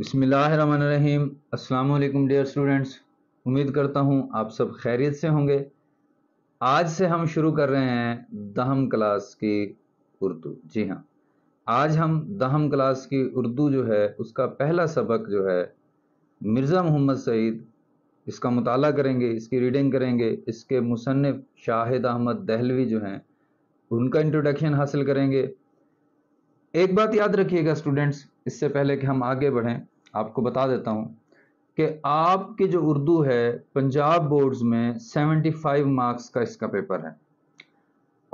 बिसमीम् अल्लाम dear students उम्मीद करता हूँ आप सब खैरियत से होंगे आज से हम शुरू कर रहे हैं दहम क्लास की उर्दू जी हाँ आज हम दहम क्लास की उर्दू जो है उसका पहला सबक जो है मिर्ज़ा मोहम्मद सईद इसका मुताल करेंगे इसकी रीडिंग करेंगे इसके मुसनफ़ शाहिद अहमद दहलवी जो हैं उनका इंट्रोडक्शन हासिल करेंगे एक बात याद रखिएगा स्टूडेंट्स इससे पहले कि हम आगे बढ़ें आपको बता देता हूँ कि आपके जो उर्दू है पंजाब बोर्ड्स में 75 मार्क्स का इसका पेपर है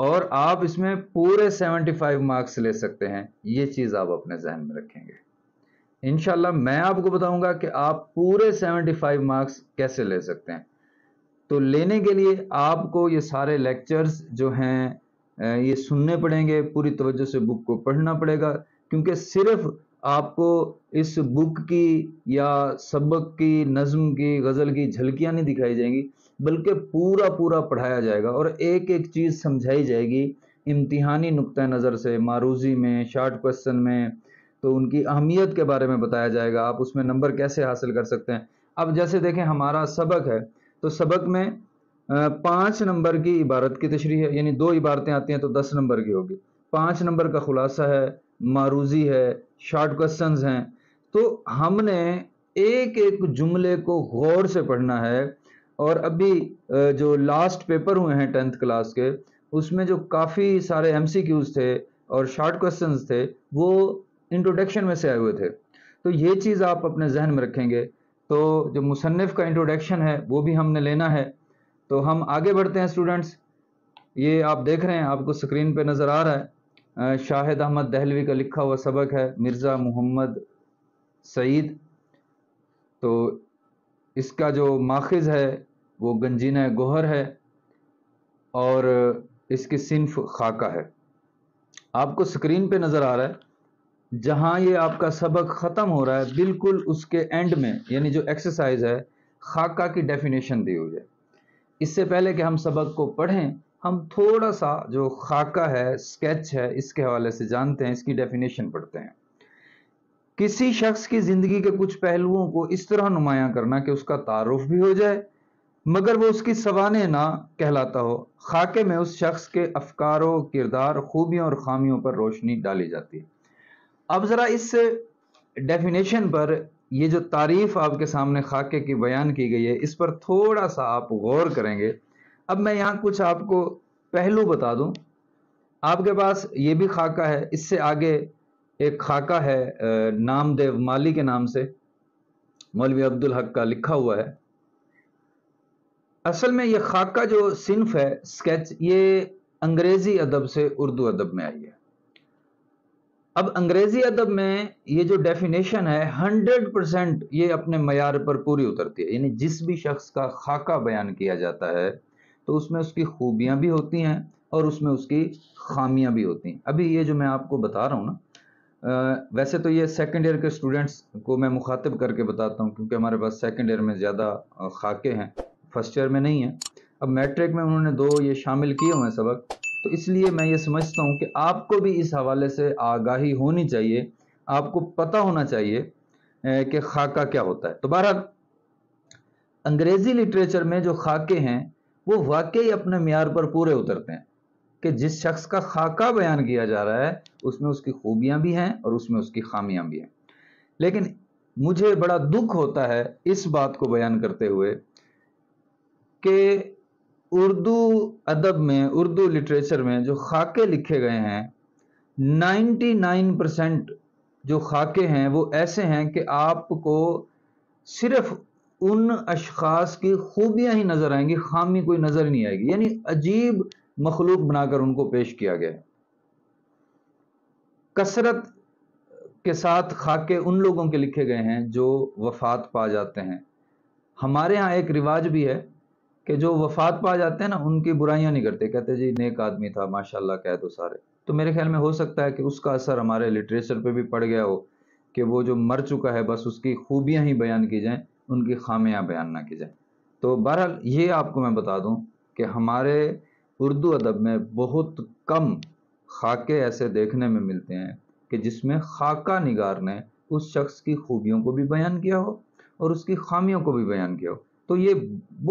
और आप इसमें पूरे 75 मार्क्स ले सकते हैं ये चीज़ आप अपने जहन में रखेंगे इनशाला मैं आपको बताऊंगा कि आप पूरे 75 मार्क्स कैसे ले सकते हैं तो लेने के लिए आपको ये सारे लेक्चर्स जो हैं ये सुनने पड़ेंगे पूरी तवज्जो से बुक को पढ़ना पड़ेगा क्योंकि सिर्फ आपको इस बुक की या सबक की नज़म की गज़ल की झलकियाँ नहीं दिखाई जाएंगी बल्कि पूरा पूरा पढ़ाया जाएगा और एक एक चीज़ समझाई जाएगी इम्तिहानी नुक़ नज़र से मारूजी में शार्ट क्वेश्चन में तो उनकी अहमियत के बारे में बताया जाएगा आप उसमें नंबर कैसे हासिल कर सकते हैं अब जैसे देखें हमारा सबक है तो सबक में पाँच नंबर की इबारत की तशरी है यानी दो इबारतें आती हैं तो दस नंबर की होगी पाँच नंबर का खुलासा है मारूजी है शॉर्ट क्वेश्चन हैं तो हमने एक एक जुमले को गौर से पढ़ना है और अभी जो लास्ट पेपर हुए हैं टेंथ क्लास के उसमें जो काफ़ी सारे एम थे और शॉर्ट क्वेश्चन थे वो इंट्रोडक्शन में से आए हुए थे तो ये चीज़ आप अपने जहन में रखेंगे तो जो मुसनफ़ का इंट्रोडक्शन है वो भी हमने लेना है तो हम आगे बढ़ते हैं स्टूडेंट्स ये आप देख रहे हैं आपको स्क्रीन पे नज़र आ रहा है शाहिद अहमद दहलवी का लिखा हुआ सबक है मिर्ज़ा मोहम्मद सईद तो इसका जो माखज़ है वो गंजीना गोहर है और इसकी सिंफ खाका है आपको स्क्रीन पे नज़र आ रहा है जहाँ ये आपका सबक ख़त्म हो रहा है बिल्कुल उसके एंड में यानी जो एक्सरसाइज है खाका की डेफिनेशन दी हुई है इससे पहले कि हम सबक को पढ़ें हम थोड़ा सा जो खाका है स्केच है इसके हवाले से जानते हैं इसकी डेफिनेशन पढ़ते हैं किसी शख्स की ज़िंदगी के कुछ पहलुओं को इस तरह नुमाया करना कि उसका तारुफ भी हो जाए मगर वो उसकी सवाने ना कहलाता हो खाके में उस शख्स के अफकारों किरदार खूबियों और खामियों पर रोशनी डाली जाती है अब ज़रा इस डेफिनेशन पर ये जो तारीफ आपके सामने खाके की बयान की गई है इस पर थोड़ा सा आप गौर करेंगे अब मैं यहाँ कुछ आपको पहलू बता दूं आपके पास ये भी खाका है इससे आगे एक खाका है नामदेव माली के नाम से मौलवी अब्दुल हक का लिखा हुआ है असल में ये खाका जो सिंफ है स्केच ये अंग्रेजी अदब से उर्दू अदब में आई है अब अंग्रेजी अदब में ये जो डेफिनेशन है हंड्रेड परसेंट ये अपने मैार पर पूरी उतरती है यानी जिस भी शख्स का खाका बयान किया जाता है तो उसमें उसकी खूबियाँ भी होती हैं और उसमें उसकी खामियाँ भी होती हैं अभी ये जो मैं आपको बता रहा हूँ ना वैसे तो ये सेकेंड ईयर के स्टूडेंट्स को मैं मुखातिब करके बताता हूँ क्योंकि हमारे पास सेकेंड ईयर में ज़्यादा खाके हैं फर्स्ट ईयर में नहीं है अब मैट्रिक में उन्होंने दो ये शामिल किए हुए हैं सबक तो इसलिए मैं ये समझता हूँ कि आपको भी इस हवाले से आगाही होनी चाहिए आपको पता होना चाहिए कि खाका क्या होता है तो बहरहाल अंग्रेज़ी लिटरेचर में जो खाके हैं वो वाकई अपने मैार पर पूरे उतरते हैं कि जिस शख्स का खाका बयान किया जा रहा है उसमें उसकी खूबियां भी हैं और उसमें उसकी खामियां भी हैं लेकिन मुझे बड़ा दुख होता है इस बात को बयान करते हुए कि उर्दू अदब में उर्दू लिटरेचर में जो खाके लिखे गए हैं 99 परसेंट जो खाके हैं वो ऐसे हैं कि आपको सिर्फ उन अशास की खूबियां ही नज़र आएंगी खामी कोई नज़र नहीं आएगी यानी अजीब मखलूक बनाकर उनको पेश किया गया कसरत के साथ खाके उन लोगों के लिखे गए हैं जो वफात पा जाते हैं हमारे यहाँ एक रिवाज भी है कि जो वफात पा जाते हैं ना उनकी बुराइयां नहीं करते कहते जी नेक आदमी था माशाल्लाह कह दो सारे तो मेरे ख्याल में हो सकता है कि उसका असर हमारे लिटरेचर पे भी पड़ गया हो कि वो जो मर चुका है बस उसकी खूबियां ही बयान की जाएं उनकी खामियाँ बयान ना की जाए तो बहरहाल ये आपको मैं बता दूँ कि हमारे उर्दू अदब में बहुत कम खाके ऐसे देखने में मिलते हैं कि जिसमें खाका निगार ने उस शख्स की खूबियों को भी बयान किया हो और उसकी खामियों को भी बयान किया हो तो ये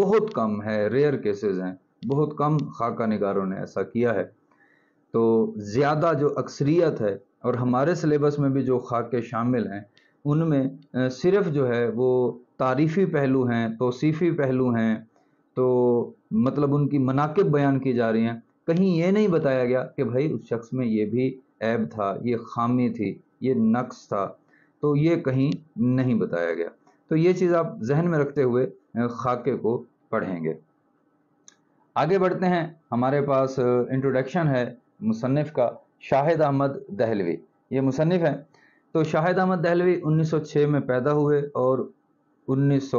बहुत कम है रेयर केसेस हैं बहुत कम खाका निगारों ने ऐसा किया है तो ज़्यादा जो अक्सरियत है और हमारे सिलेबस में भी जो खाके शामिल हैं उनमें सिर्फ जो है वो तारीफ़ी पहलू हैं तोसीफ़ी पहलू हैं तो मतलब उनकी मनाकब बयान की जा रही हैं कहीं ये नहीं बताया गया कि भाई उस शख्स में ये भी ऐब था ये खामी थी ये नक्स था तो ये कहीं नहीं बताया गया तो ये चीज़ आप जहन में रखते हुए खाके को पढ़ेंगे आगे बढ़ते हैं हमारे पास इंट्रोडक्शन है मुसनफ़ का शाहिद अहमद दहलवी ये मुसनफ़ हैं तो शाहिद अहमद दहलवी 1906 में पैदा हुए और उन्नीस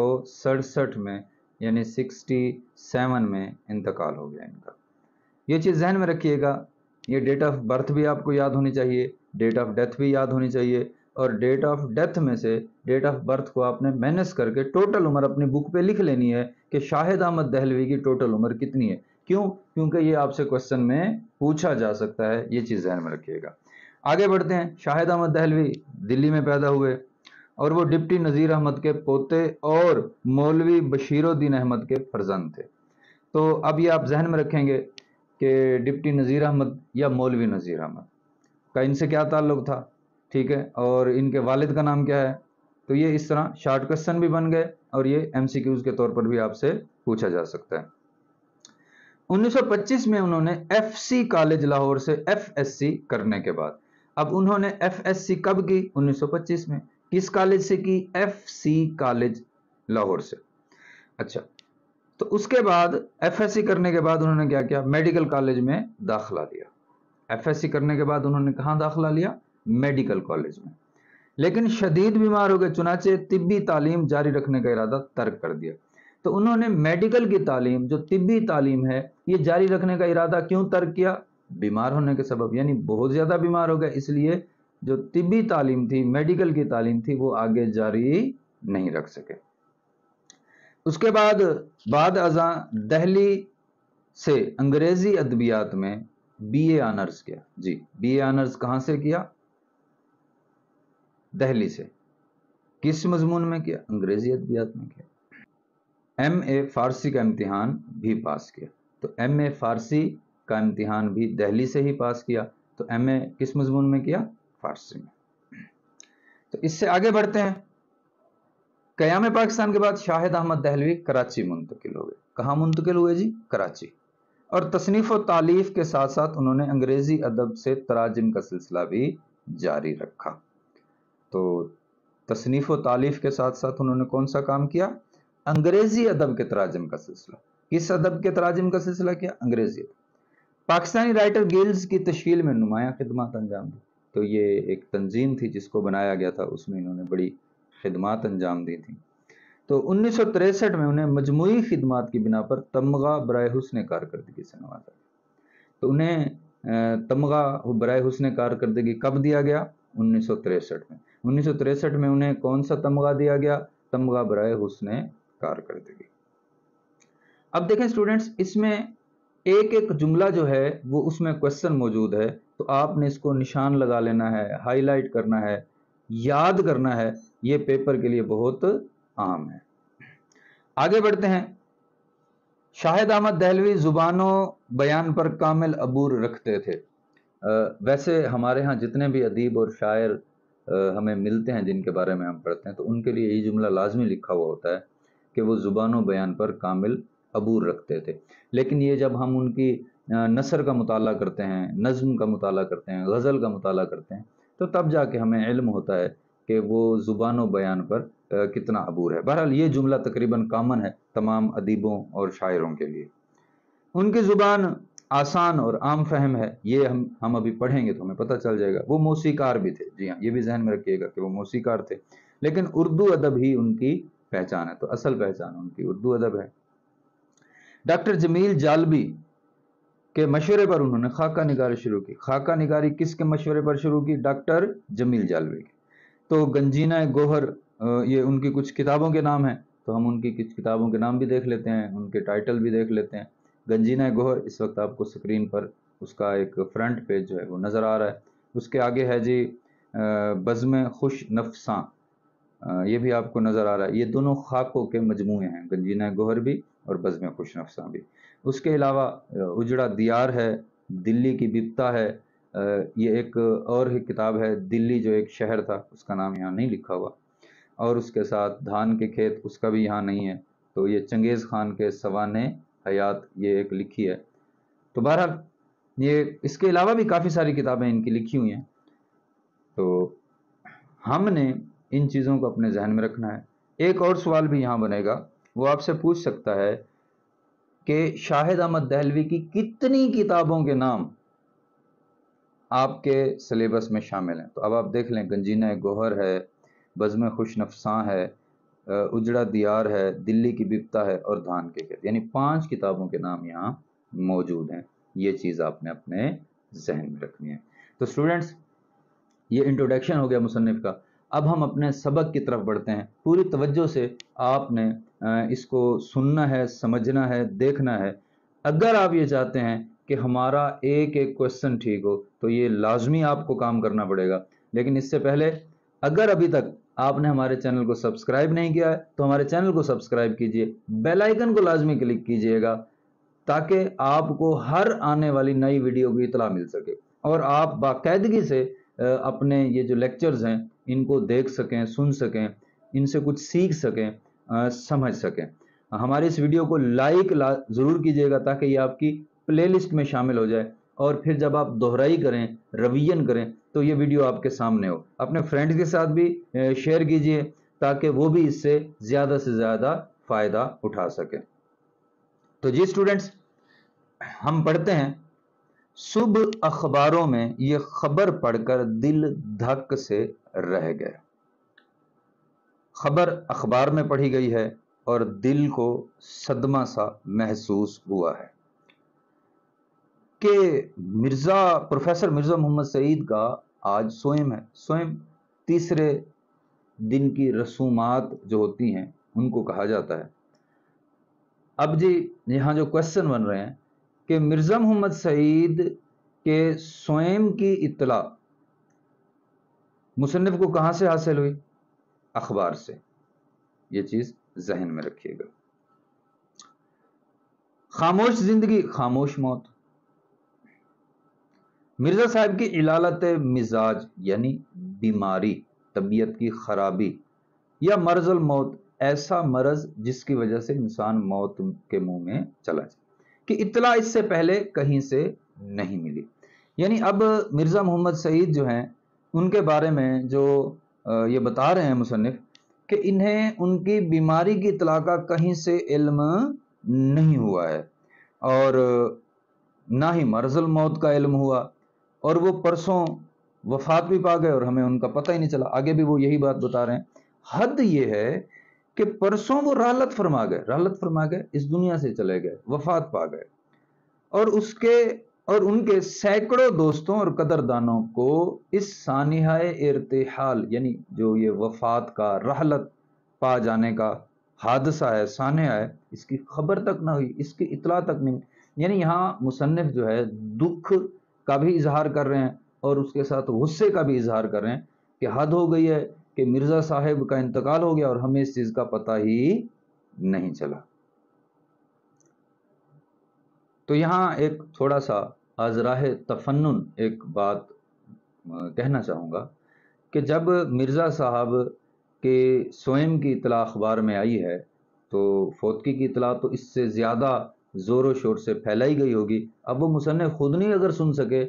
में यानी 67 में इंतकाल हो गया इनका ये चीज़ जहन में रखिएगा ये डेट ऑफ बर्थ भी आपको याद होनी चाहिए डेट ऑफ डेथ भी याद होनी चाहिए और डेट ऑफ डेथ में से डेट ऑफ बर्थ को आपने मैनेज करके टोटल उम्र अपनी बुक पे लिख लेनी है कि शाहिद अहमद दहलवी की टोटल उम्र कितनी है क्यों क्योंकि ये आपसे क्वेश्चन में पूछा जा सकता है ये चीज़ जहन में रखिएगा आगे बढ़ते हैं शाहिद अहमद दहलवी दिल्ली में पैदा हुए और वो डिप्टी नज़ीर अहमद के पोते और मौलवी बशीरुद्दीन अहमद के फर्जंद थे तो अब ये आप जहन में रखेंगे कि डिप्टी नज़ीर अहमद या मौलवी नज़ीर अहमद का इनसे क्या ताल्लुक़ था ठीक है और इनके वालिद का नाम क्या है तो ये इस तरह शार्ट क्वेश्चन भी बन गए और ये एम के तौर पर भी आपसे पूछा जा सकता है 1925 में उन्होंने सी कॉलेज लाहौर से सी करने के बाद अब उन्होंने सी कब की 1925 में किस कॉलेज से की एफ सी कॉलेज लाहौर से अच्छा तो उसके बाद एफ एस सी करने के बाद उन्होंने क्या किया मेडिकल कॉलेज में दाखिला लिया सी करने के बाद उन्होंने कहा दाखिला लिया मेडिकल कॉलेज में लेकिन शदीद बीमार हो गए चुनाचे तिब्बी तालीम जारी रखने का इरादा तर्क कर दिया तो उन्होंने मेडिकल की तालीम जो तिब्बी तालीम है ये जारी रखने का इरादा क्यों तर्क किया बीमार होने के सबब यानी बहुत ज़्यादा बीमार हो गए इसलिए जो तिबी तालीम थी मेडिकल की तालीम थी वो आगे जारी नहीं रख सके उसके बाद बाद अजा दहली से अंग्रेज़ी अदबियात में बीए एनर्स किया जी बीए एनर्स कहां से किया दहली से किस मजमून में किया अंग्रेज़ी अदबियात में किया एम ए फारसी का इम्तिहान भी पास किया तो एम ए फारसी का इम्तिहान भी दहली से ही पास किया तो एम ए किस मजमून में किया फारसी में तो इससे आगे बढ़ते हैं कयाम पाकिस्तान के बाद शाहिद अहमद दहलवी कराची मुंतकिल हो गए कहाँ मुंतकिल हुए जी कराची और तसनीफ़ और तालीफ के साथ साथ उन्होंने अंग्रेज़ी अदब से तराजिम का सिलसिला भी जारी रखा तो तसनीफ़ और तालीफ के साथ साथ उन्होंने कौन सा काम किया अंग्रेज़ी अदब के तराजिम का सिलसिला किस अदब के तराजिम का सिलसिला किया अंग्रेज़ी पाकिस्तानी राइटर गिल्स की तशील में नुमाया खिदमत अंजाम दी तो ये एक तंजीम थी जिसको बनाया गया था उसमें इन्होंने बड़ी खिदमत अंजाम दी थी तो उन्नीस में उन्हें मजमू खिदमत की बिना पर तमगा बरए हुसन कारकर्दगी से नवाजा तो उन्हें तमगा बरए हुसन कारकर्दगी कब दिया गया उन्नीस में उन्नीस में उन्हें कौन सा तमगा दिया गया तमगा बरए हुसन कारकर्दगी अब देखें स्टूडेंट्स इसमें एक एक जुमला जो है वो उसमें क्वेश्चन मौजूद है तो आपने इसको निशान लगा लेना है हाईलाइट करना है याद करना है ये पेपर के लिए बहुत आम है आगे बढ़ते हैं शाहिद अहमद दहलवी जुबानों बयान पर कामिल अबूर रखते थे आ, वैसे हमारे यहाँ जितने भी अदीब और शायर आ, हमें मिलते हैं जिनके बारे में हम पढ़ते हैं तो उनके लिए यही जुमला लाजमी लिखा हुआ होता है कि वो ज़ुबान बयान पर कामिल अबूर रखते थे लेकिन ये जब हम उनकी नसर का मुताल करते हैं नज़म का मुताल करते हैं गज़ल का मुताल करते हैं तो तब जाके हमें इल्म होता है कि वो ज़ुबान बयान पर कितना अबूर है बहरहाल ये जुमला तकरीबन कामन है तमाम अदीबों और शायरों के लिए उनकी ज़ुबान आसान और आम फहम है ये हम हम अभी पढ़ेंगे तो हमें पता चल जाएगा वो मौसीकार भी थे जी हाँ ये भी जहन में रखिएगा कि वो मौसीकार थे लेकिन उर्दू अदब ही उनकी पहचान है तो असल पहचान उनकी उर्दू अदब है डॉक्टर जमील जालबी के मशवरे पर उन्होंने खाका निगारी शुरू की खाका निगारी किसके मशवरे पर शुरू की डॉक्टर जमील जालवे की तो गंजीना गोहर ये उनकी कुछ किताबों के नाम हैं तो हम उनकी कुछ किताबों के नाम भी देख लेते हैं उनके टाइटल भी देख लेते हैं गंजीना गोहर इस वक्त आपको स्क्रीन पर उसका एक फ्रंट पेज जो है वो नज़र आ रहा है उसके आगे है जी बज़म खुश नफसा ये भी आपको नज़र आ रहा है ये दोनों खाकों के मजमू हैं गंजीना गोहर भी और बज़म खुश नफसा भी उसके अलावा उजड़ा दियार है दिल्ली की बिपता है ये एक और ही किताब है दिल्ली जो एक शहर था उसका नाम यहाँ नहीं लिखा हुआ और उसके साथ धान के खेत उसका भी यहाँ नहीं है तो ये चंगेज़ खान के सवान हयात ये एक लिखी है तो बहरहाल ये इसके अलावा भी काफ़ी सारी किताबें इनकी लिखी हुई हैं तो हमने इन चीज़ों को अपने जहन में रखना है एक और सवाल भी यहाँ बनेगा वो आपसे पूछ सकता है कि शाहिद अहमद दहलवी की कितनी किताबों के नाम आपके सिलेबस में शामिल हैं तो अब आप देख लें गंजीना गोहर है बज़म खुश नफसा है उजड़ा दियार है दिल्ली की बिपता है और धान के खेत यानी पांच किताबों के नाम यहाँ मौजूद हैं ये चीज़ आपने अपने जहन में रखनी है तो स्टूडेंट्स ये इंट्रोडक्शन हो गया मुसनफ़ का अब हम अपने सबक की तरफ बढ़ते हैं पूरी तवज्जो से आपने इसको सुनना है समझना है देखना है अगर आप ये चाहते हैं कि हमारा एक एक क्वेश्चन ठीक हो तो ये लाजमी आपको काम करना पड़ेगा लेकिन इससे पहले अगर अभी तक आपने हमारे चैनल को सब्सक्राइब नहीं किया है तो हमारे चैनल को सब्सक्राइब कीजिए बेल आइकन को लाजमी क्लिक कीजिएगा ताकि आपको हर आने वाली नई वीडियो की इतला मिल सके और आप बाकायदगी से अपने ये जो लेक्चर्स हैं इनको देख सकें सुन सकें इनसे कुछ सीख सकें समझ सकें हमारे इस वीडियो को लाइक ज़रूर कीजिएगा ताकि ये आपकी प्लेलिस्ट में शामिल हो जाए और फिर जब आप दोहराई करें रवियन करें तो ये वीडियो आपके सामने हो अपने फ्रेंड्स के साथ भी शेयर कीजिए ताकि वो भी इससे ज़्यादा से ज़्यादा फ़ायदा उठा सकें तो जी स्टूडेंट्स हम पढ़ते हैं सुबह अखबारों में ये खबर पढ़कर दिल धक से रह गया खबर अखबार में पढ़ी गई है और दिल को सदमा सा महसूस हुआ है कि मिर्ज़ा प्रोफेसर मिर्ज़ा मोहम्मद सईद का आज स्वयं है स्वयं तीसरे दिन की रसूमात जो होती हैं उनको कहा जाता है अब जी यहाँ जो क्वेश्चन बन रहे हैं कि मिर्ज़ा मोहम्मद सईद के स्वयं की इतला मुसनफ़ को कहाँ से हासिल हुई अखबार से ये चीज़ जहन में रखिएगा खामोश जिंदगी खामोश मौत मिर्जा साहब की इलालत मिजाज यानी बीमारी तबीयत की खराबी या मर्जल मौत ऐसा मरज जिसकी वजह से इंसान मौत के मुंह में चला जाए कि इतला इससे पहले कहीं से नहीं मिली यानी अब मिर्ज़ा मोहम्मद सईद जो हैं उनके बारे में जो ये बता रहे हैं मुसनफ़ कि इन्हें उनकी बीमारी की इतला का कहीं से इल्म नहीं हुआ है और ना ही मर्जल मौत का इल्म हुआ और वो परसों वफात भी पा गए और हमें उनका पता ही नहीं चला आगे भी वो यही बात बता रहे हैं हद ये है कि परसों वो रालत फरमा गए रालत फरमा गए इस दुनिया से चले गए वफात पा गए और उसके और उनके सैकड़ों दोस्तों और कदरदानों को इस सानिहा इरतहाल यानी जो ये वफात का रहलत पा जाने का हादसा है सानिया है इसकी खबर तक ना हुई इसकी इतला तक नहीं यानी यहाँ मुसन्फ़ जो है दुख का भी इजहार कर रहे हैं और उसके साथ गुस्से का भी इजहार कर रहे हैं कि हद हो गई है कि मिर्ज़ा साहेब का इंतकाल हो गया और हमें इस चीज़ का पता ही नहीं चला तो यहाँ एक थोड़ा सा अजराह तफन्न एक बात कहना चाहूँगा कि जब मिर्ज़ा साहब के स्वयं की इतला अखबार में आई है तो फोतकी की इतला तो इससे ज़्यादा ज़ोर शोर से फैलाई गई होगी अब वो मुसन ख़ुद नहीं अगर सुन सके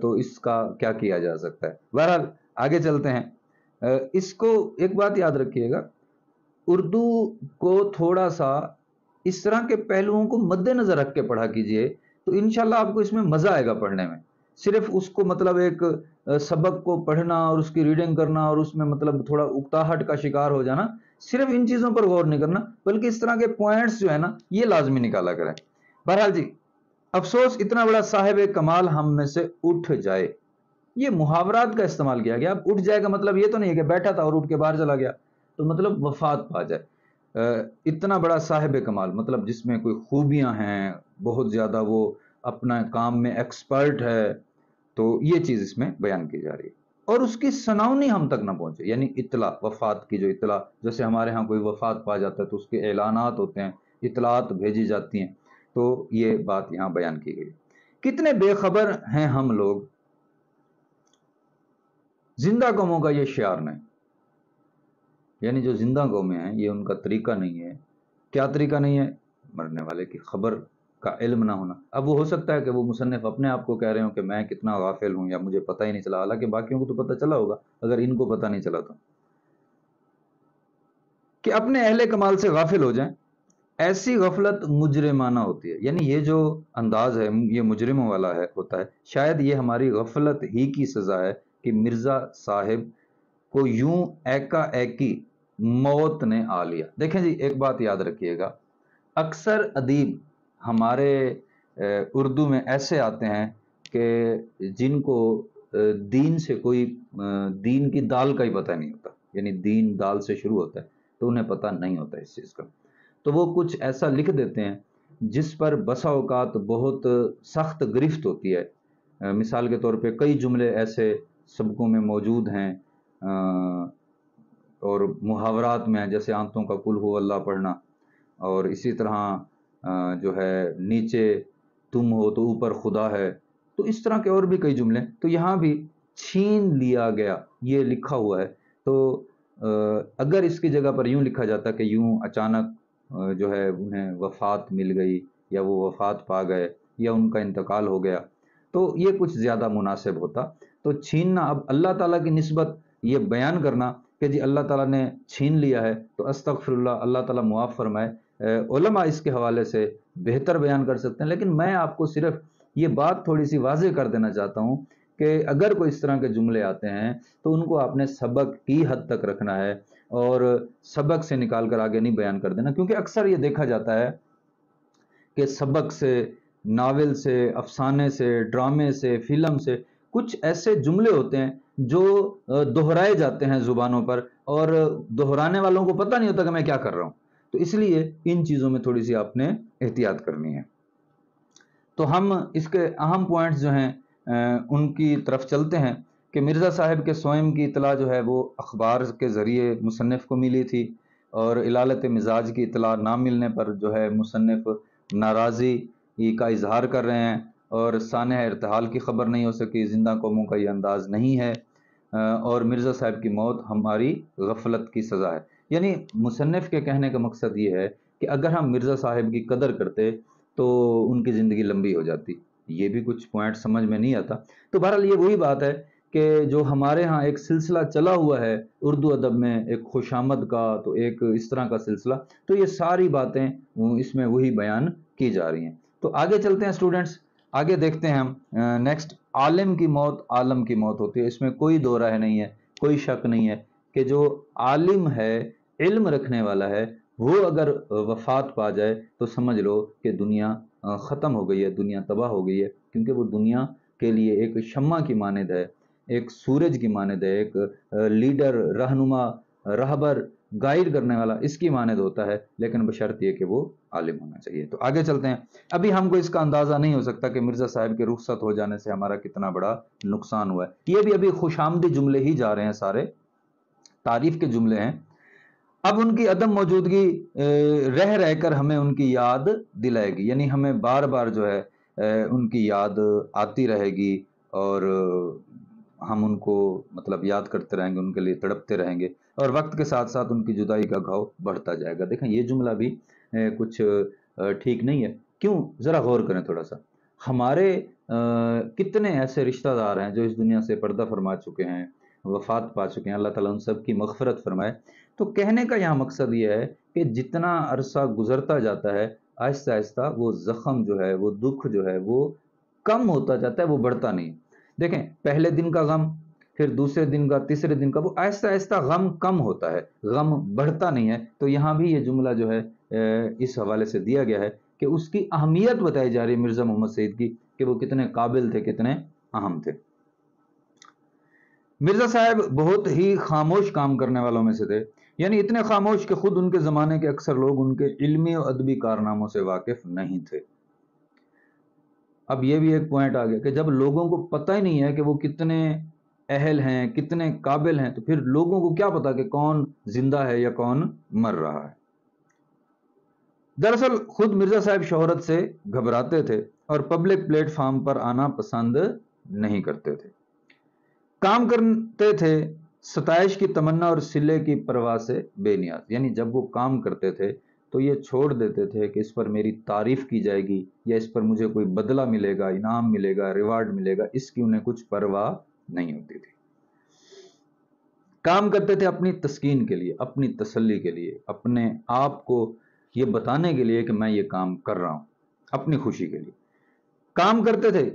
तो इसका क्या किया जा सकता है बहरहाल आगे चलते हैं इसको एक बात याद रखिएगा उर्दू को थोड़ा सा इस तरह के पहलुओं को मद्देनजर रख के पढ़ा कीजिए तो इनशाला आपको इसमें मजा आएगा पढ़ने में सिर्फ उसको मतलब एक सबक को पढ़ना और उसकी रीडिंग करना और उसमें मतलब थोड़ा उकताहट का शिकार हो जाना सिर्फ इन चीज़ों पर गौर नहीं करना बल्कि इस तरह के पॉइंट्स जो है ना ये लाजमी निकाला करें बहरहाल जी अफसोस इतना बड़ा साहेब कमाल हम में से उठ जाए ये मुहावरात का इस्तेमाल किया गया अब उठ जाएगा मतलब ये तो नहीं है कि बैठा था और उठ के बाहर चला गया तो मतलब वफात पा जाए इतना बड़ा साहिब कमाल मतलब जिसमें कोई खूबियां हैं बहुत ज़्यादा वो अपना काम में एक्सपर्ट है तो ये चीज़ इसमें बयान की जा रही है और उसकी सनावनी हम तक ना पहुंचे यानी इतला वफात की जो इतला जैसे हमारे यहाँ कोई वफात पाया जाता है तो उसके ऐलानात होते हैं इतलात भेजी जाती हैं तो ये बात यहाँ बयान की गई कितने बेखबर हैं हम लोग जिंदा कमों का ये शार नहीं यानी जो जिंदा गो में हैं ये उनका तरीका नहीं है क्या तरीका नहीं है मरने वाले की खबर का इल्म ना होना अब वो हो सकता है कि वो मुसनफ़ अपने आप को कह रहे हो कि मैं कितना गाफिल हूँ या मुझे पता ही नहीं चला हालांकि बाकियों को तो पता चला होगा अगर इनको पता नहीं चला तो कि अपने अहले कमाल से गाफिल हो जाए ऐसी गफलत मुजरमाना होती है यानी ये जो अंदाज है ये मुजरमों वाला है होता है शायद ये हमारी गफलत ही की सज़ा है कि मिर्ज़ा साहेब को यूं एका एकी मौत ने आ लिया देखें जी एक बात याद रखिएगा अक्सर अदीब हमारे उर्दू में ऐसे आते हैं कि जिनको दीन से कोई दीन की दाल का ही पता नहीं होता यानी दीन दाल से शुरू होता है तो उन्हें पता नहीं होता इस चीज़ का तो वो कुछ ऐसा लिख देते हैं जिस पर बसा अवकात बहुत सख्त गिरफ्त होती है मिसाल के तौर पे कई जुमले ऐसे सबकों में मौजूद हैं और मुहावरात में जैसे आंतों का कुल हो अल्लाह पढ़ना और इसी तरह जो है नीचे तुम हो तो ऊपर खुदा है तो इस तरह के और भी कई जुमले तो यहाँ भी छीन लिया गया ये लिखा हुआ है तो अगर इसकी जगह पर यूँ लिखा जाता कि यूँ अचानक जो है उन्हें वफात मिल गई या वो वफात पा गए या उनका इंतकाल हो गया तो ये कुछ ज़्यादा मुनासिब होता तो छीनना अब अल्लाह ताला की नस्बत ये बयान करना कि जी अल्लाह ताला ने छीन लिया है तो अस्तफ़िरल्ला अल्लाह ताला मुआफ़ फरमाए ओलमा इसके हवाले से बेहतर बयान कर सकते हैं लेकिन मैं आपको सिर्फ ये बात थोड़ी सी वाजे कर देना चाहता हूँ कि अगर कोई इस तरह के जुमले आते हैं तो उनको आपने सबक की हद तक रखना है और सबक से निकाल कर आगे नहीं बयान कर देना क्योंकि अक्सर ये देखा जाता है कि सबक से नावल से अफसाने से ड्रामे से फिल्म से कुछ ऐसे जुमले होते हैं जो दोहराए जाते हैं ज़ुबानों पर और दोहराने वालों को पता नहीं होता कि मैं क्या कर रहा हूँ तो इसलिए इन चीज़ों में थोड़ी सी आपने एहतियात करनी है तो हम इसके अहम पॉइंट्स जो हैं उनकी तरफ चलते हैं कि मिर्ज़ा साहब के स्वयं की इतला जो है वो अखबार के ज़रिए मुसनफ़ को मिली थी और इलालत मिजाज की इतला ना मिलने पर जो है मुसनफ़ नाराजी का इजहार कर रहे हैं और सान इरतहाल की खबर नहीं हो सकी जिंदा कौमों का ये अंदाज़ नहीं है और मिर्ज़ा साहब की मौत हमारी गफलत की सज़ा है यानी मुसनफ़ के कहने का मकसद ये है कि अगर हम मिर्ज़ा साहब की कदर करते तो उनकी ज़िंदगी लंबी हो जाती ये भी कुछ पॉइंट समझ में नहीं आता तो बहरहाल ये वही बात है कि जो हमारे यहाँ एक सिलसिला चला हुआ है उर्दू अदब में एक आमद का तो एक इस तरह का सिलसिला तो ये सारी बातें इसमें वही बयान की जा रही हैं तो आगे चलते हैं स्टूडेंट्स आगे देखते हैं हम नेक्स्ट आलम की मौत आलम की मौत होती है इसमें कोई दो राय नहीं है कोई शक नहीं है कि जो आलिम है इल्म रखने वाला है वो अगर वफात पा जाए तो समझ लो कि दुनिया ख़त्म हो गई है दुनिया तबाह हो गई है क्योंकि वो दुनिया के लिए एक शम्मा की मानद है एक सूरज की मानद है एक लीडर रहनुमा रहबर गाइड करने वाला इसकी मानद होता है लेकिन बशर्त यह कि वो आलिम होना चाहिए तो आगे चलते हैं अभी हमको इसका अंदाजा नहीं हो सकता कि मिर्जा साहब के रुखसत हो जाने से हमारा कितना बड़ा नुकसान हुआ है ये भी अभी खुशामदी जुमले ही जा रहे हैं सारे तारीफ के जुमले हैं अब उनकी अदम मौजूदगी रह रहकर हमें उनकी याद दिलाएगी यानी हमें बार बार जो है उनकी याद आती रहेगी और हम उनको मतलब याद करते रहेंगे उनके लिए तड़पते रहेंगे और वक्त के साथ साथ उनकी जुदाई का घाव बढ़ता जाएगा देखें ये जुमला भी कुछ ठीक नहीं है क्यों ज़रा गौर करें थोड़ा सा हमारे कितने ऐसे रिश्तेदार हैं जो इस दुनिया से पर्दा फरमा चुके हैं वफात पा चुके हैं अल्लाह ताला उन सब की मगफरत फरमाए तो कहने का यहाँ मकसद यह है कि जितना अरसा गुजरता जाता है आहिस्ता आहिस्ता वो ज़ख़म जो है वो दुख जो है वो कम होता जाता है वो बढ़ता नहीं देखें पहले दिन का गम फिर दूसरे दिन का तीसरे दिन का वो आहिस्ता आहिस्ता गम कम होता है गम बढ़ता नहीं है तो यहाँ भी ये जुमला जो है इस हवाले से दिया गया है कि उसकी अहमियत बताई जा रही है मिर्ज़ा मोहम्मद सईद की कि वो कितने काबिल थे कितने अहम थे मिर्ज़ा साहब बहुत ही खामोश काम करने वालों में से थे यानी इतने खामोश कि खुद उनके ज़माने के अक्सर लोग उनके इल्मी और अदबी कारनामों से वाकिफ नहीं थे अब यह भी एक पॉइंट आ गया कि जब लोगों को पता ही नहीं है कि वो कितने अहल हैं कितने काबिल हैं तो फिर लोगों को क्या पता कि कौन जिंदा है या कौन मर रहा है दरअसल खुद मिर्जा साहब शोहरत से घबराते थे और पब्लिक प्लेटफॉर्म पर आना पसंद नहीं करते थे काम करते थे सताइश की तमन्ना और सिले की परवाह से बेनियाज यानी जब वो काम करते थे तो ये छोड़ देते थे कि इस पर मेरी तारीफ की जाएगी या इस पर मुझे कोई बदला मिलेगा इनाम मिलेगा रिवार्ड मिलेगा इसकी उन्हें कुछ परवाह नहीं होती थी काम करते थे अपनी तस्कीन के लिए अपनी तसल्ली के लिए अपने आप को ये बताने के लिए कि मैं ये काम कर रहा हूं अपनी खुशी के लिए काम करते थे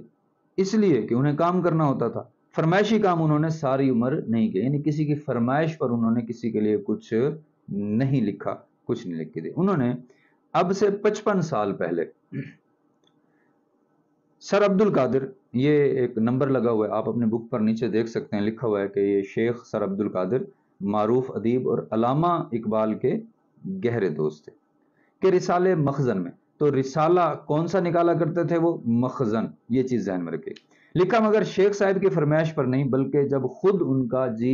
इसलिए कि उन्हें काम करना होता था फरमाइशी काम उन्होंने सारी उम्र नहीं किया यानी किसी की फरमाइश पर उन्होंने किसी के लिए कुछ नहीं लिखा कुछ नहीं के दिया उन्होंने अब से पचपन साल पहले सर अब्दुल कादिर ये एक नंबर लगा हुआ है आप अपने बुक पर नीचे देख सकते हैं लिखा हुआ है कि ये शेख सर अब्दुल कादिर मारूफ अदीब और अलामा इकबाल के गहरे दोस्त थे के रिसाले मखजन में तो रिसाला कौन सा निकाला करते थे वो मखजन ये चीज जहन में रखिए लिखा मगर शेख साहब की फरमाइश पर नहीं बल्कि जब खुद उनका जी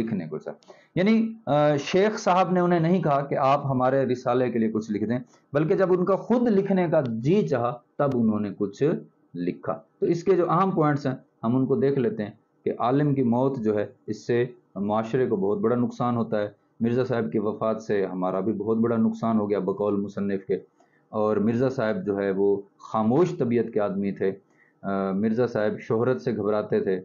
लिखने को सर यानी शेख साहब ने उन्हें नहीं कहा कि आप हमारे रिसाले के लिए कुछ लिख दें बल्कि जब उनका खुद लिखने का जी चाह तब उन्होंने कुछ लिखा तो इसके जो अहम पॉइंट्स हैं हम उनको देख लेते हैं कि आलिम की मौत जो है इससे माशरे को बहुत बड़ा नुकसान होता है मिर्ज़ा साहब की वफ़ात से हमारा भी बहुत बड़ा नुकसान हो गया बकौल मुसनफ़ के और मिर्ज़ा साहब जो है वो खामोश तबीयत के आदमी थे मिर्ज़ा साहब शहरत से घबराते थे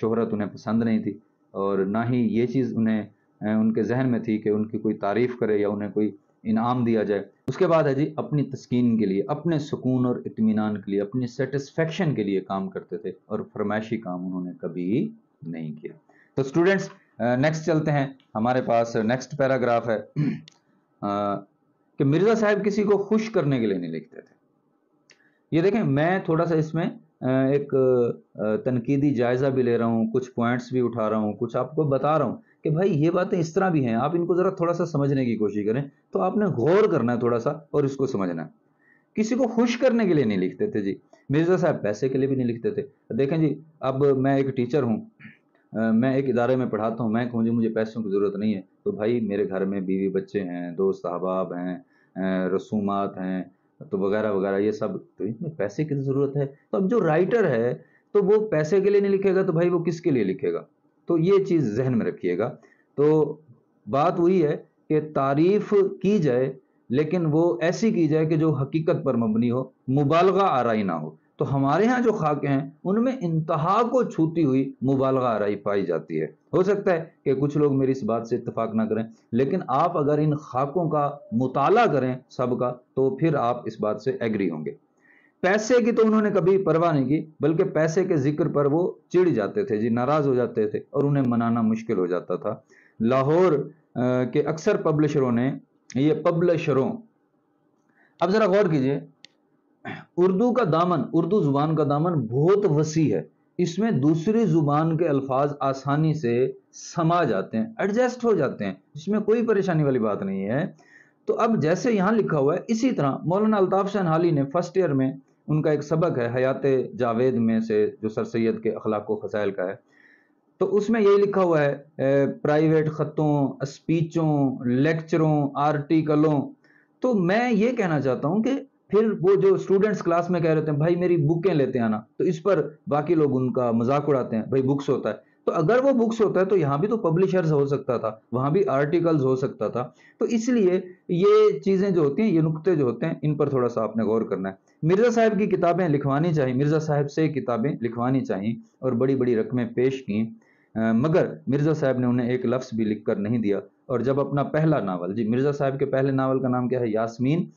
शहरत उन्हें पसंद नहीं थी और ना ही ये चीज़ उन्हें उनके जहन में थी कि उनकी कोई तारीफ़ करे या उन्हें कोई इनाम दिया जाए उसके बाद है जी अपनी तस्कीन के लिए अपने सुकून और इतमान के लिए अपनी सेटिस्फेक्शन के लिए काम करते थे और फरमाइशी काम उन्होंने कभी नहीं किया तो स्टूडेंट्स नेक्स्ट चलते हैं हमारे पास नेक्स्ट पैराग्राफ है कि मिर्जा साहब किसी को खुश करने के लिए नहीं लिखते थे ये देखें मैं थोड़ा सा इसमें एक तनकीदी जायज़ा भी ले रहा हूँ कुछ पॉइंट्स भी उठा रहा हूँ कुछ आपको बता रहा हूँ कि भाई ये बातें इस तरह भी हैं आप इनको ज़रा थोड़ा सा समझने की कोशिश करें तो आपने गौर करना है थोड़ा सा और इसको समझना है किसी को खुश करने के लिए नहीं लिखते थे जी मिर्ज़ा साहब पैसे के लिए भी नहीं लिखते थे देखें जी अब मैं एक टीचर हूँ मैं एक इदारे में पढ़ाता हूँ मैं कहूँ जी मुझे पैसों की ज़रूरत नहीं है तो भाई मेरे घर में बीवी बच्चे हैं दोस्त अहबाब हैं रसूमात हैं तो वगैरह वगैरह ये सब तो इसमें पैसे की ज़रूरत है तो अब जो राइटर है तो वो पैसे के लिए नहीं लिखेगा तो भाई वो किसके लिए लिखेगा तो ये चीज़ जहन में रखिएगा तो बात वही है कि तारीफ की जाए लेकिन वो ऐसी की जाए कि जो हकीकत पर मबनी हो मुबालगा आरई ना हो तो हमारे यहाँ जो खाके हैं उनमें इंतहा को छूती हुई मुबालगा आरई पाई जाती है हो सकता है कि कुछ लोग मेरी इस बात से इतफाक ना करें लेकिन आप अगर इन खाकों का मुताला करें सबका तो फिर आप इस बात से एग्री होंगे पैसे की तो उन्होंने कभी परवाह नहीं की बल्कि पैसे के जिक्र पर वो चिड़ जाते थे जी नाराज हो जाते थे और उन्हें मनाना मुश्किल हो जाता था लाहौर के अक्सर पब्लिशरों ने ये पब्लिशरों अब जरा गौर कीजिए उर्दू का दामन उर्दू जुबान का दामन बहुत वसी है इसमें दूसरी जुबान के अल्फाज आसानी से समा जाते हैं एडजस्ट हो जाते हैं इसमें कोई परेशानी वाली बात नहीं है तो अब जैसे यहाँ लिखा हुआ है इसी तरह मौलाना अल्ताफ शाह हाली ने फर्स्ट ईयर में उनका एक सबक है हयात जावेद में से जो सर सैद के अखलाक व फसाइल का है तो उसमें यही लिखा हुआ है प्राइवेट ख़तों स्पीचों लेक्चरों आर्टिकलों तो मैं ये कहना चाहता हूँ कि फिर वो जो स्टूडेंट्स क्लास में कह रहे हैं भाई मेरी बुकें लेते आना तो इस पर बाकी लोग उनका मजाक उड़ाते हैं भाई बुक्स होता है तो अगर वो बुक्स होता है तो यहाँ भी तो पब्लिशर्स हो सकता था वहाँ भी आर्टिकल्स हो सकता था तो इसलिए ये चीज़ें जो होती हैं ये नुकते जो होते हैं इन पर थोड़ा सा आपने गौर करना है मिर्ज़ा साहब की किताबें लिखवानी चाहिए मिर्ज़ा साहब से किताबें लिखवानी चाहिए और बड़ी बड़ी रकमें पेश की मगर मिर्ज़ा साहब ने उन्हें एक लफ्स भी लिख कर नहीं दिया और जब अपना पहला नावल जी मिर्ज़ा साहब के पहले नावल का नाम क्या है यासमीन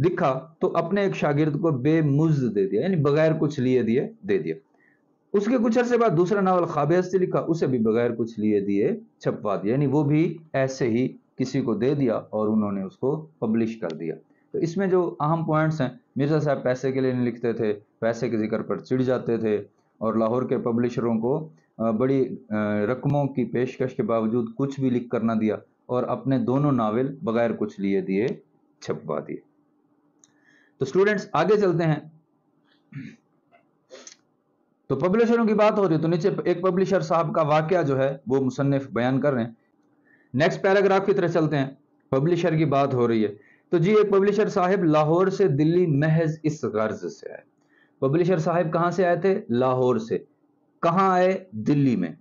दिखा तो अपने एक शागिर्द को बेमुज दे दिया यानी बगैर कुछ लिए दिए दे दिया उसके कुछ अरसे बाद दूसरा नावल खाब से लिखा उसे भी बगैर कुछ लिए दिए छपवा दिया यानी वो भी ऐसे ही किसी को दे दिया और उन्होंने उसको पब्लिश कर दिया तो इसमें जो अहम पॉइंट्स हैं मिर्ज़ा साहब पैसे के लिए नहीं लिखते थे पैसे के जिक्र पर चिड़ जाते थे और लाहौर के पब्लिशरों को बड़ी रकमों की पेशकश के बावजूद कुछ भी लिख कर ना दिया और अपने दोनों नावल बगैर कुछ लिए दिए छपवा दिए तो स्टूडेंट्स आगे चलते हैं तो पब्लिशरों की बात हो रही है तो नीचे एक पब्लिशर साहब का वाक्य जो है वो मुसन्फ बयान कर रहे हैं नेक्स्ट पैराग्राफ की तरह चलते हैं पब्लिशर की बात हो रही है तो जी एक पब्लिशर साहब लाहौर से दिल्ली महज इस गर्ज से आए पब्लिशर साहब कहां से आए थे लाहौर से कहां आए दिल्ली में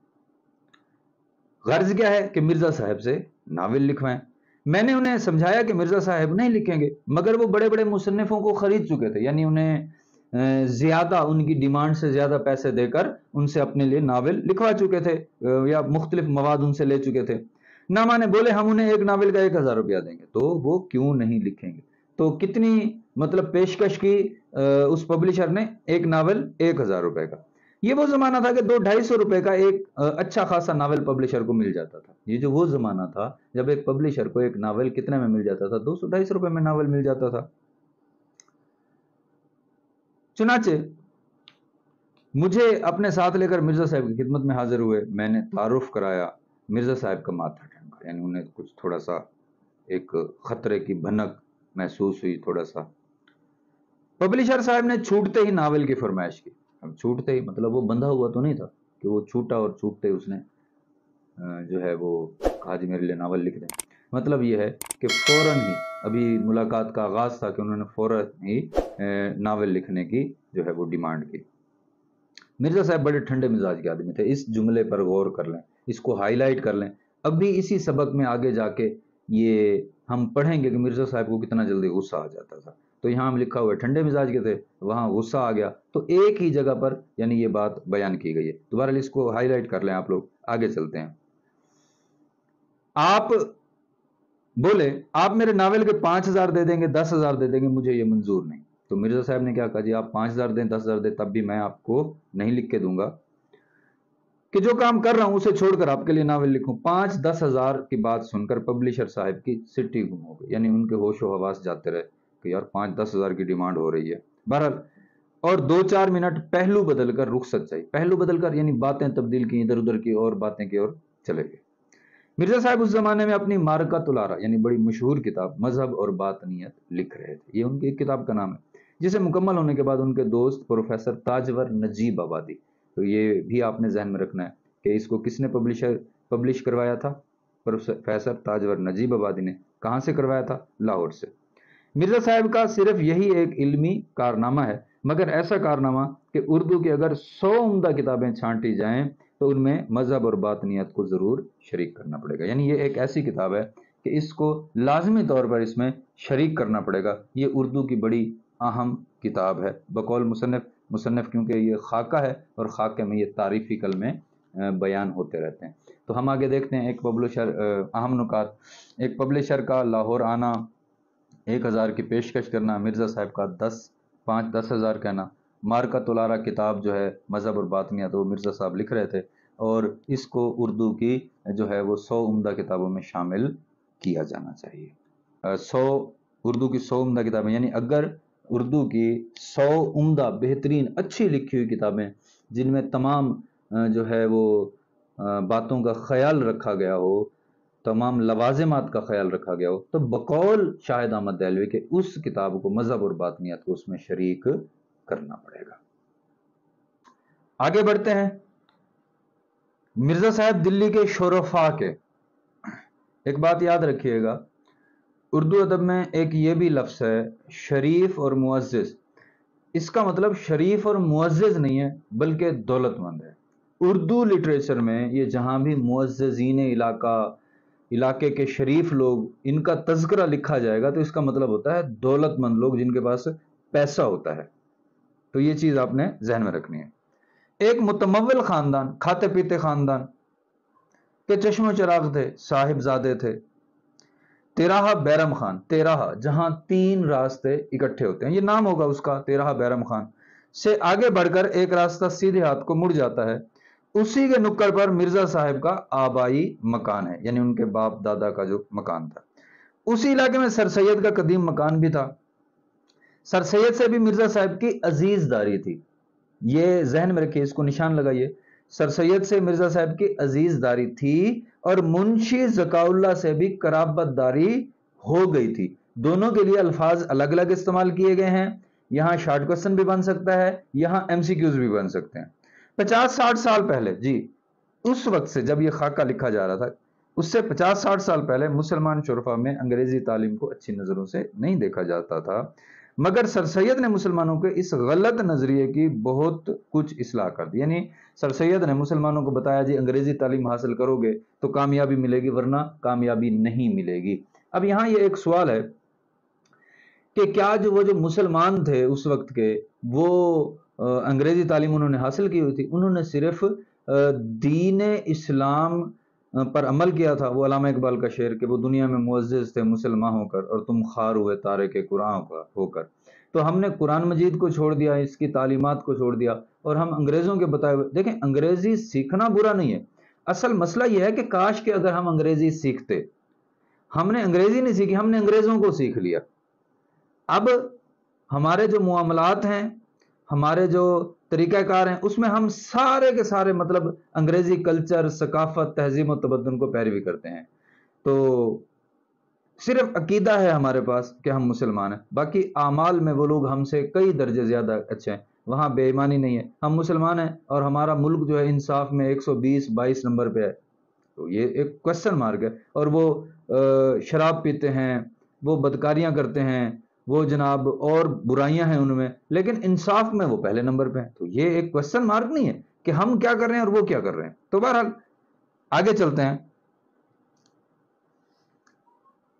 गर्ज क्या है कि मिर्जा साहब से नावल लिखवाएं मैंने उन्हें समझाया कि मिर्जा साहब नहीं लिखेंगे मगर वो बड़े बड़े मुसनफ़ों को ख़रीद चुके थे यानी उन्हें ज़्यादा उनकी डिमांड से ज़्यादा पैसे देकर उनसे अपने लिए नावल लिखवा चुके थे या मुख्तलिफ मवाद उनसे ले चुके थे नामा ने बोले हम उन्हें एक नावल का एक हज़ार रुपया देंगे तो वो क्यों नहीं लिखेंगे तो कितनी मतलब पेशकश की उस पब्लिशर ने एक नावल एक हज़ार रुपये का ये वो जमाना था कि दो ढाई सौ रुपए का एक अच्छा खासा नावल पब्लिशर को मिल जाता था ये जो वो जमाना था जब एक पब्लिशर को एक नावल कितने में मिल जाता था दो सौ ढाई सौ रुपए में नावल मिल जाता था चुनाचे मुझे अपने साथ लेकर मिर्जा साहब की खिदमत में हाजिर हुए मैंने तारुफ कराया मिर्जा साहब का माथा ठंका यानी उन्हें कुछ थोड़ा सा एक खतरे की भनक महसूस हुई थोड़ा सा पब्लिशर साहब ने छूटते ही नावल की फरमाइश की अब छूटते ही मतलब वो बंधा हुआ तो नहीं था कि वो छूटा और छूटते उसने जो है वो कहा जी मेरे लिए नावल लिख दें मतलब ये है कि फ़ौर ही अभी मुलाकात का आगाज़ था कि उन्होंने फ़ौर ही नावल लिखने की जो है वो डिमांड की मिर्ज़ा साहब बड़े ठंडे मिजाज के आदमी थे इस जुमले पर गौर कर लें इसको हाईलाइट कर लें अब भी इसी सबक में आगे जाके ये हम पढ़ेंगे कि मिर्ज़ा साहब को कितना जल्दी गुस्सा आ जाता था तो यहाँ हम लिखा हुआ है ठंडे मिजाज के थे वहाँ गुस्सा आ गया तो एक ही जगह पर यानी ये बात बयान की गई है दोबारा इसको हाईलाइट कर लें आप लोग आगे चलते हैं आप बोले आप मेरे नावल के पांच हजार दे देंगे दस हजार दे देंगे मुझे ये मंजूर नहीं तो मिर्जा साहब ने क्या कहा जी आप पांच हजार दें दस हजार दें तब भी मैं आपको नहीं लिख के दूंगा कि जो काम कर रहा हूं उसे छोड़कर आपके लिए नावल लिखूं पांच दस हजार की बात सुनकर पब्लिशर साहब की सिट्टी गुम हो गई यानी उनके होशो हवास जाते रहे कि यार पाँच दस हज़ार की डिमांड हो रही है बहरहाल और दो चार मिनट पहलू बदलकर रुख सच्चाई पहलू बदलकर यानी बातें तब्दील की इधर उधर की और बातें की और चले गए मिर्जा साहब उस जमाने में अपनी मारका तुलारा यानी बड़ी मशहूर किताब मजहब और बात नियत लिख रहे थे ये उनकी एक किताब का नाम है जिसे मुकम्मल होने के बाद उनके दोस्त प्रोफेसर ताजवर नजीब आबादी तो ये भी आपने जहन में रखना है कि इसको किसने पब्लिशर पब्लिश करवाया था प्रोफेसर ताजवर नजीब आबादी ने कहाँ से करवाया था लाहौर से मिर्ज़ा साहब का सिर्फ यही एक इल्मी कारनामा है मगर ऐसा कारनामा कि उर्दू की अगर सौ उमदा किताबें छांटी जाएँ तो उनमें मज़हब और बातनीत को ज़रूर शरीक करना पड़ेगा यानी ये एक ऐसी किताब है कि इसको लाजमी तौर पर इसमें शरीक करना पड़ेगा ये उर्दू की बड़ी अहम किताब है बकौल मुसनफ़ मुसनफ़ क्योंकि ये खाका है और खाके में ये तारीफ़ी कल में बयान होते रहते हैं तो हम आगे देखते हैं एक पब्लिशर अहम नुकात एक पब्लिशर का लाहौर आना एक हज़ार की पेशकश करना मिर्ज़ा साहब का दस पाँच दस हज़ार कहना मारका तुलारा किताब जो है मज़हब और बातनियात तो वो मिर्ज़ा साहब लिख रहे थे और इसको उर्दू की जो है वो सौ उमदा किताबों में शामिल किया जाना चाहिए सौ उर्दू की सौ उमदा किताबें यानी अगर उर्दू की सौ उमदा बेहतरीन अच्छी लिखी हुई किताबें जिनमें तमाम जो है वो बातों का ख्याल रखा गया हो तमाम लवाजमात का ख्याल रखा गया हो तो बकौल शाहिद अहमद दहलवी के उस किताब को मजहब और बातमियात को उसमें शरीक करना पड़ेगा आगे बढ़ते हैं मिर्जा साहब दिल्ली के शोरफा के एक बात याद रखिएगा उर्दू अदब में एक ये भी लफ्स है शरीफ और मुआज़ इसका मतलब शरीफ और मुआज़ नहीं है बल्कि दौलतमंद है उर्दू लिटरेचर में ये जहां भी मुआजीन इलाका इलाके के शरीफ लोग इनका तस्करा लिखा जाएगा तो इसका मतलब होता है दौलतमंद लोग जिनके पास पैसा होता है तो ये चीज़ आपने जहन में रखनी है एक मुतमवल ख़ानदान खाते पीते ख़ानदान के चश्मो चराग थे साहिबजादे थे तेराहा बैरम खान तेराहा जहां तीन रास्ते इकट्ठे होते हैं ये नाम होगा उसका तेरा बैरम खान से आगे बढ़कर एक रास्ता सीधे हाथ को मुड़ जाता है उसी के नुक्कड़ पर मिर्जा साहब का आबाई मकान है यानी उनके बाप दादा का जो मकान था उसी इलाके में सर सैयद का कदीम मकान भी था सर सैयद से भी मिर्जा साहब की अजीजदारी थी ये जहन में रखिए इसको निशान लगाइए सर सैयद से मिर्जा साहब की अजीजदारी थी और मुंशी जकाउल्ला से भी कराबतदारी हो गई थी दोनों के लिए अल्फाज अलग अलग इस्तेमाल किए गए हैं यहां शार्ट क्वेश्चन भी बन सकता है यहां एमसीक्यूज भी बन सकते हैं पचास साठ साल पहले जी उस वक्त से जब ये खाका लिखा जा रहा था उससे पचास साठ साल पहले मुसलमान शुरफा में अंग्रेजी तालीम को अच्छी नज़रों से नहीं देखा जाता था मगर सर सैद ने मुसलमानों के इस गलत नज़रिए की बहुत कुछ इसलाह कर दी यानी सर सैद ने मुसलमानों को बताया जी अंग्रेज़ी तालीम हासिल करोगे तो कामयाबी मिलेगी वरना कामयाबी नहीं मिलेगी अब यहाँ ये एक सवाल है कि क्या जो वो जो मुसलमान थे उस वक्त के वो अंग्रेज़ी तालीम उन्होंने हासिल की हुई थी उन्होंने सिर्फ दीन इस्लाम पर अमल किया था वो अलामा इकबाल का शेर कि वो दुनिया में मुआज़ थे मुसलमान होकर और तुम खार हुए तारे के कुरान होकर तो हमने कुरान मजीद को छोड़ दिया इसकी तालीमत को छोड़ दिया और हम अंग्रेज़ों के बताए हुए देखें अंग्रेज़ी सीखना बुरा नहीं है असल मसला यह है कि काश के अगर हम अंग्रेज़ी सीखते हमने अंग्रेज़ी नहीं सीखी हमने अंग्रेज़ों को सीख लिया अब हमारे जो मामलात हैं हमारे जो तरीक़ाकार हैं उसमें हम सारे के सारे मतलब अंग्रेज़ी कल्चर सकाफत तहजीब और तबदन को पैरवी करते हैं तो सिर्फ अकीदा है हमारे पास कि हम मुसलमान हैं बाकी आमाल में वो लोग हमसे कई दर्जे ज़्यादा अच्छे हैं वहाँ बेईमानी नहीं है हम मुसलमान हैं और हमारा मुल्क जो है इंसाफ में 120 22 नंबर पे है तो ये एक क्वेश्चन मार्क है और वो शराब पीते हैं वो बदकारियाँ करते हैं वो जनाब और बुराइयां हैं उनमें लेकिन इंसाफ में वो पहले नंबर पे हैं तो ये एक क्वेश्चन मार्क नहीं है कि हम क्या कर रहे हैं और वो क्या कर रहे हैं तो बहरहाल आगे चलते हैं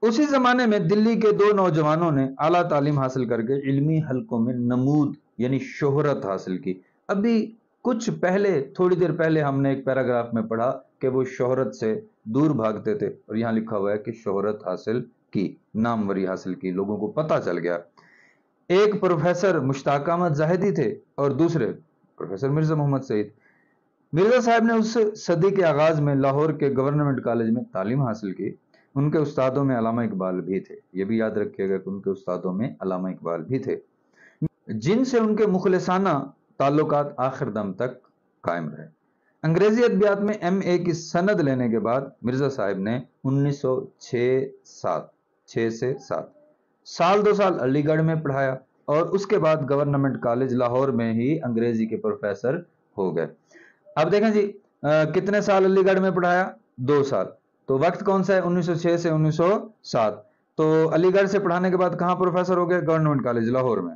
उसी जमाने में दिल्ली के दो नौजवानों ने आला तालीम हासिल करके इलमी हलकों में नमूद यानी शोहरत हासिल की अभी कुछ पहले थोड़ी देर पहले हमने एक पैराग्राफ में पढ़ा कि वो शोहरत से दूर भागते थे और यहां लिखा हुआ है कि शोहरत हासिल की नामवरी हासिल की लोगों को पता चल गया एक प्रोफेसर मुश्ताक अहमद जाहिदी थे और दूसरे प्रोफेसर मिर्जा मोहम्मद सईद मिर्जा साहब ने उस सदी के आगाज में लाहौर के गवर्नमेंट कॉलेज में तालीम हासिल की उनके उस्तादों में अलामा इकबाल भी थे ये भी याद रखिएगा कि उनके उस्तादों में अलामा इकबाल भी थे जिनसे उनके मुखलसाना ताल्लुक आखिर दम तक कायम रहे अंग्रेजी अदबियात में एम ए की सनद लेने के बाद मिर्जा साहब ने सौ 7 छः से सात साल दो साल अलीगढ़ में पढ़ाया और उसके बाद गवर्नमेंट कॉलेज लाहौर में ही अंग्रेजी के प्रोफेसर हो गए अब देखें जी आ, कितने साल अलीगढ़ में पढ़ाया दो साल तो वक्त कौन सा है 1906 से 1907 तो अलीगढ़ से पढ़ाने के बाद कहाँ प्रोफेसर हो गए गवर्नमेंट कॉलेज लाहौर में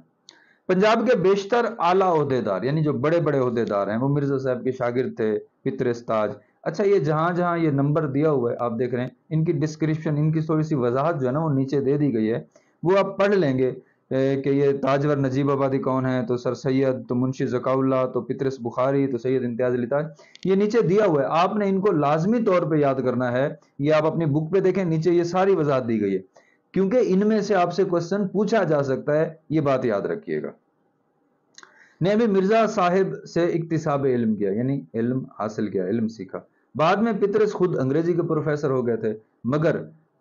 पंजाब के बेशतर आला अहदेदार यानी जो बड़े बड़े अहदेदार हैं वो मिर्जा साहब के शागिर्द थे पितरेस्ताज अच्छा ये जहाँ जहाँ ये नंबर दिया हुआ है आप देख रहे हैं इनकी डिस्क्रिप्शन इनकी थोड़ी सी वजाहत जो है ना वो नीचे दे दी गई है वो आप पढ़ लेंगे कि ये ताजवर नजीब आबादी कौन है तो सर सैयद तो मुंशी जकाउल्ला तो पितरस बुखारी तो सैयद इम्तियाज लिताज ये नीचे दिया हुआ है आपने इनको लाजमी तौर पे याद करना है ये आप अपनी बुक पे देखें नीचे ये सारी वजाहत दी गई है क्योंकि इनमें से आपसे क्वेश्चन पूछा जा सकता है ये बात याद रखिएगा ने भी मिर्जा साहिब से इकतसाब इल्म किया यानी इल्म हासिल किया इल्म सीखा बाद में पितरस खुद अंग्रेजी के प्रोफेसर हो गए थे मगर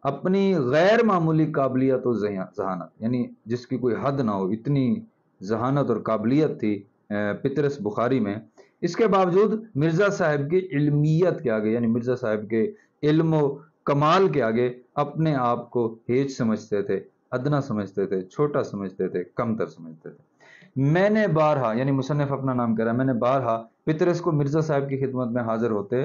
अपनी गैर मामूली काबिलियत और जहानत यानी जिसकी कोई हद ना हो इतनी जहानत और काबिलियत थी पितरस बुखारी में इसके बावजूद मिर्ज़ा साहब की इल्मियत के आगे यानी मिर्ज़ा साहब के इल्म कमाल के आगे अपने आप को हेज समझते थे अदना समझते थे छोटा समझते थे कमतर समझते थे मैंने बारहा यानी मुसनफ़ अपना नाम कह रहा है मैंने बारहा पितरस को मिर्ज़ा साहब की खिदमत में हाजिर होते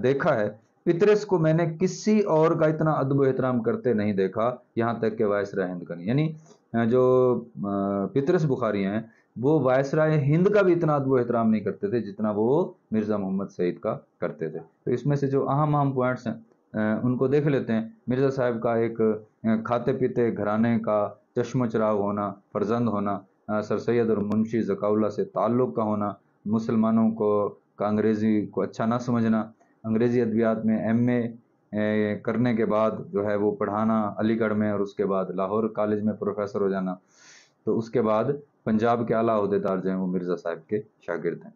देखा है पितरस को मैंने किसी और का इतना अदब एहतराम करते नहीं देखा यहाँ तक के वायसराय हिंद का नहीं यानी जो पितरस बुखारी हैं वो वायसराय हिंद का भी इतना अदब एहतराम नहीं करते थे जितना वो मिर्ज़ा मोहम्मद सईद का करते थे तो इसमें से जो अहम अहम पॉइंट्स हैं उनको देख लेते हैं मिर्ज़ा साहब का एक खाते पीते घराने का चश्म चराव होना फर्जंद होना सर सैद और मुंशी जकाउल्ला से ताल्लुक़ का होना मुसलमानों को का अंग्रेज़ी को अच्छा ना समझना अंग्रेज़ी अद्वियात में एम ए करने के बाद जो है वो पढ़ाना अलीगढ़ में और उसके बाद लाहौर कॉलेज में प्रोफेसर हो जाना तो उसके बाद पंजाब के आला अहदेदार जो हैं वो मिर्ज़ा साहब के शागिर्द हैं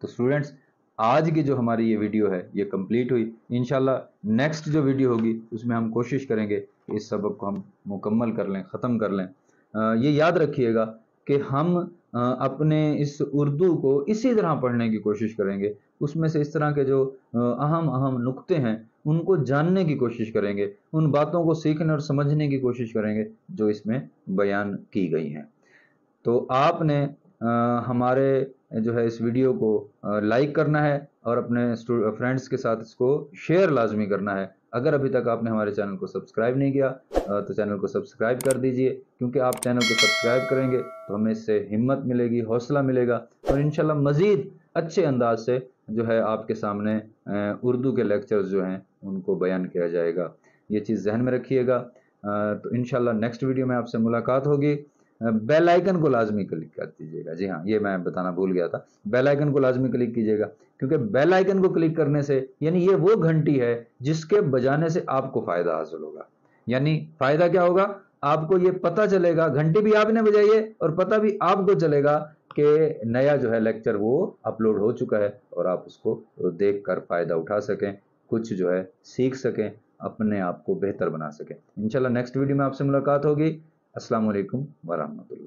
तो स्टूडेंट्स आज की जो हमारी ये वीडियो है ये कंप्लीट हुई इन नेक्स्ट जो वीडियो होगी उसमें हम कोशिश करेंगे इस सबक को हम मुकम्मल कर लें ख़त्म कर लें आ, ये याद रखिएगा कि हम अपने इस उर्दू को इसी तरह पढ़ने की कोशिश करेंगे उसमें से इस तरह के जो अहम अहम नुक्ते हैं उनको जानने की कोशिश करेंगे उन बातों को सीखने और समझने की कोशिश करेंगे जो इसमें बयान की गई हैं तो आपने हमारे जो है इस वीडियो को लाइक करना है और अपने फ्रेंड्स के साथ इसको शेयर लाजमी करना है अगर अभी तक आपने हमारे चैनल को सब्सक्राइब नहीं किया तो चैनल को सब्सक्राइब कर दीजिए क्योंकि आप चैनल को सब्सक्राइब करेंगे तो हमें इससे हिम्मत मिलेगी हौसला मिलेगा और इनशाला मज़ीद अच्छे अंदाज से जो है आपके सामने उर्दू के लेक्चर्स जो हैं उनको बयान किया जाएगा ये चीज़ जहन में रखिएगा तो इन नेक्स्ट वीडियो में आपसे मुलाकात होगी बेल आइकन को लाजमी क्लिक कर दीजिएगा जी हाँ ये मैं बताना भूल गया था बेल आइकन को लाजमी क्लिक कीजिएगा क्योंकि बेल आइकन को क्लिक करने से यानी ये वो घंटी है जिसके बजाने से आपको फायदा हासिल होगा यानी फायदा क्या होगा आपको ये पता चलेगा घंटी भी आपने बजाइए और पता भी आपको चलेगा कि नया जो है लेक्चर वो अपलोड हो चुका है और आप उसको देख कर फायदा उठा सकें कुछ जो है सीख सकें अपने आप को बेहतर बना सकें इंशाल्लाह नेक्स्ट वीडियो में आपसे मुलाकात होगी असलकम वरहमल